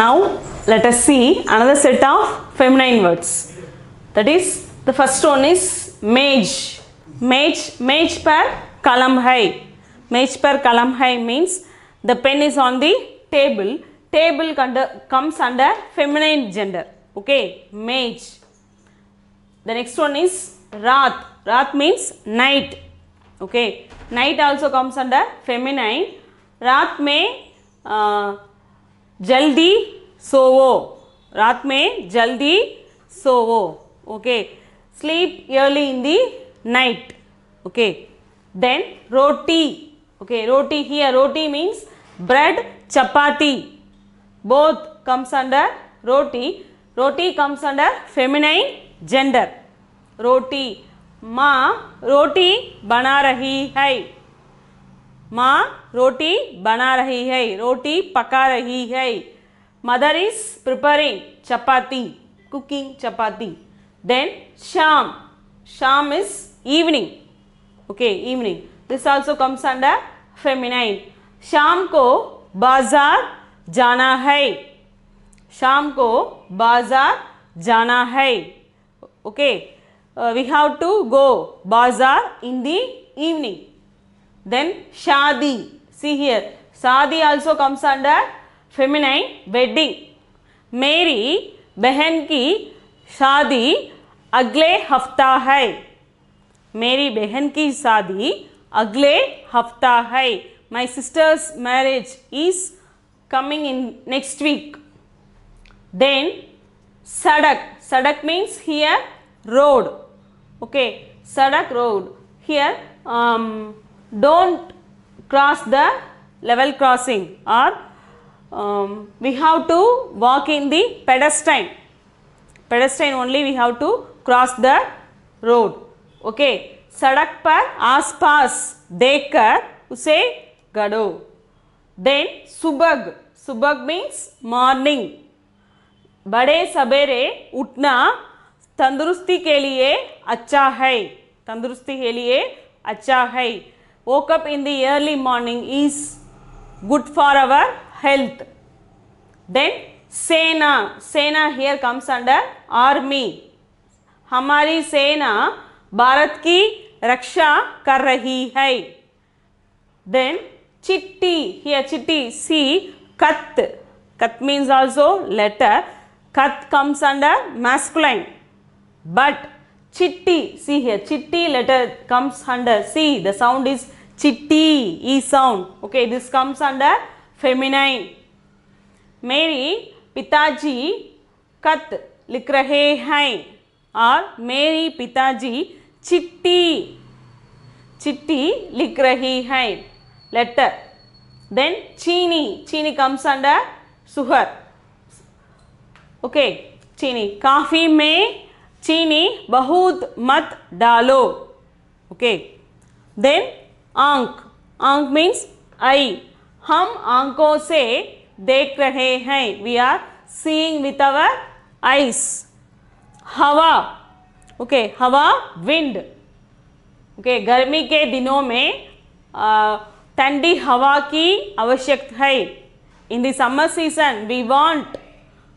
Now let us see another set of feminine words. That is the first one is mage. Mage, mage per kalam hai. Mage per kalam hai means the pen is on the table. Table comes under feminine gender. Okay, mage. The next one is wrath. Wrath means night. Okay, night also comes under feminine. Wrath may uh, जल्दी सोवो रात में जल्दी सोवो okay sleep early in the night okay then roti okay roti ही roti means bread chapati both comes under roti roti comes under feminine gender रोटी माँ रोटी बना रही है माँ रोटी बना रही है रोटी पका रही है mother is preparing chapati cooking chapati then sham sham is evening okay evening this also comes under feminine शाम को बाजार जाना है शाम को बाजार जाना है okay we have to go bazaar in the evening then shadi see here shadi also comes under feminine wedding mary behan ki shadi agle hafta hai mary behan ki shadi agle hafta hai my sister's marriage is coming in next week then sadak sadak means here road okay sadak road here um, don't cross the level crossing or um, we have to walk in the pedestrian. Pedestrian only we have to cross the road. Okay. sadak सड़क पर आसपास देखकर use gado then सुबग सुबग means morning बड़े सवेरे उठना तंदुरुस्ती के लिए अच्छा है तंदुरुस्ती के लिए अच्छा है woke up in the early morning is good for our health. Then Sena, Sena here comes under army. Hamari Sena Bharat ki raksha kar hai. Then Chitti, here Chitti, see Kat. Kat means also letter. Kat comes under masculine. But Chitti, see here, Chitti letter comes under, see the sound is Chitti, E sound. Okay, this comes under feminine. मेरी पिताजी कत लिख रहे हैं और मेरी पिताजी चिट्टी चिट्टी लिख रही है लेटर देन चीनी चीनी कम्स अंडर सुहर ओके चीनी काफ़ी में चीनी बहुत मत डालो ओके देन आंक आंक मीन्स आई हम आंकों से देख रहे हैं we are seeing with our eyes hawa okay okay, hawa wind okay okay, गर्मी के दिनों में ठंडी हवा की आवश्यकता है in the summer season we want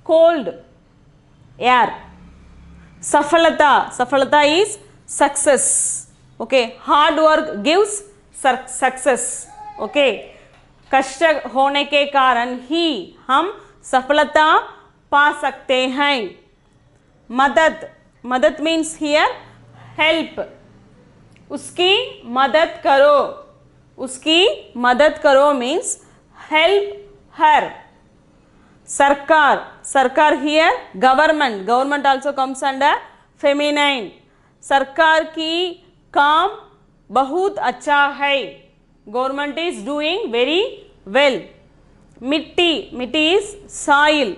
cold air safalta safalta is success okay hard work gives success okay कष्ट होने के कारण ही हम सफलता पा सकते हैं मदद मदद मीन्स हियर हेल्प उसकी मदद करो उसकी मदद करो मीन्स हेल्प हर sarkar sarkar here government government also comes under feminine सरकार की काम बहुत अच्छा है government is doing very well mitti mitti is soil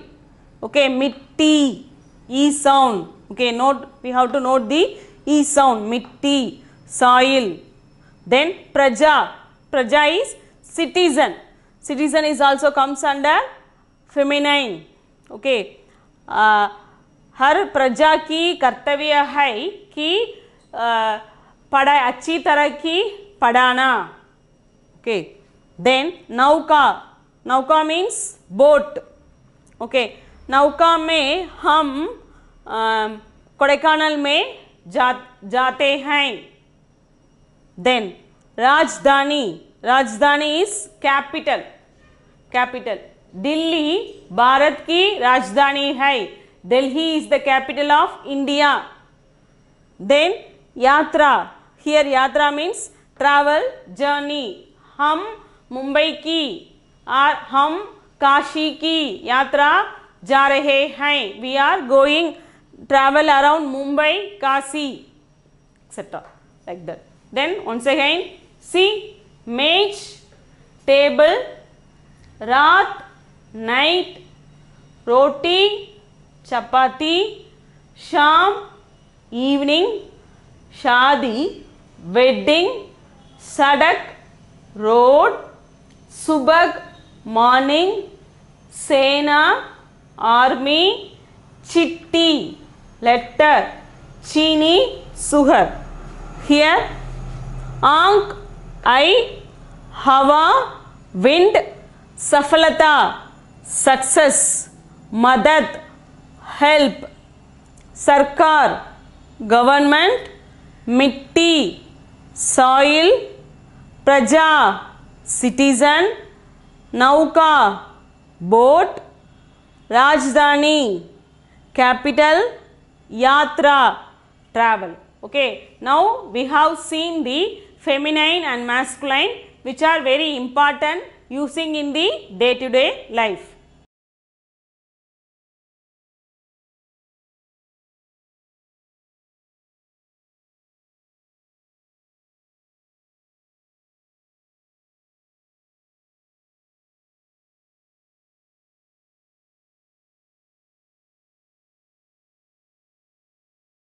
okay mitti E sound okay note we have to note the E sound mitti soil then praja praja is citizen citizen is also comes under feminine okay हर प्रजा की कर्तव्य है कि uh, पढ़ा अच्छी तरह की पढ़ाना ओके देन नौका नौका मीन्स बोट ओके नौका में हम कोडेकानल में जा जाते हैं then rajdhani rajdhani is capital capital Delhi Bharat की राजधानी है Delhi is the capital of India then yatra here yatra means travel journey हम मुंबई की और हम काशी की यात्रा जा रहे हैं we are going travel around Mumbai, Kasi, etc. Like that. Then once again, see mage, table, raat, night, roti, chapati, sham, evening, shadi, wedding sadak road subah morning sena army chitthi letter cheeni सुहर हियर आंक आई हवा विंड सफलता सक्सेस मदद help सरकार government मिट्टी soil praja citizen nauka boat rajdhani capital yatra travel okay now we have seen the feminine and masculine which are very important using in the day to day life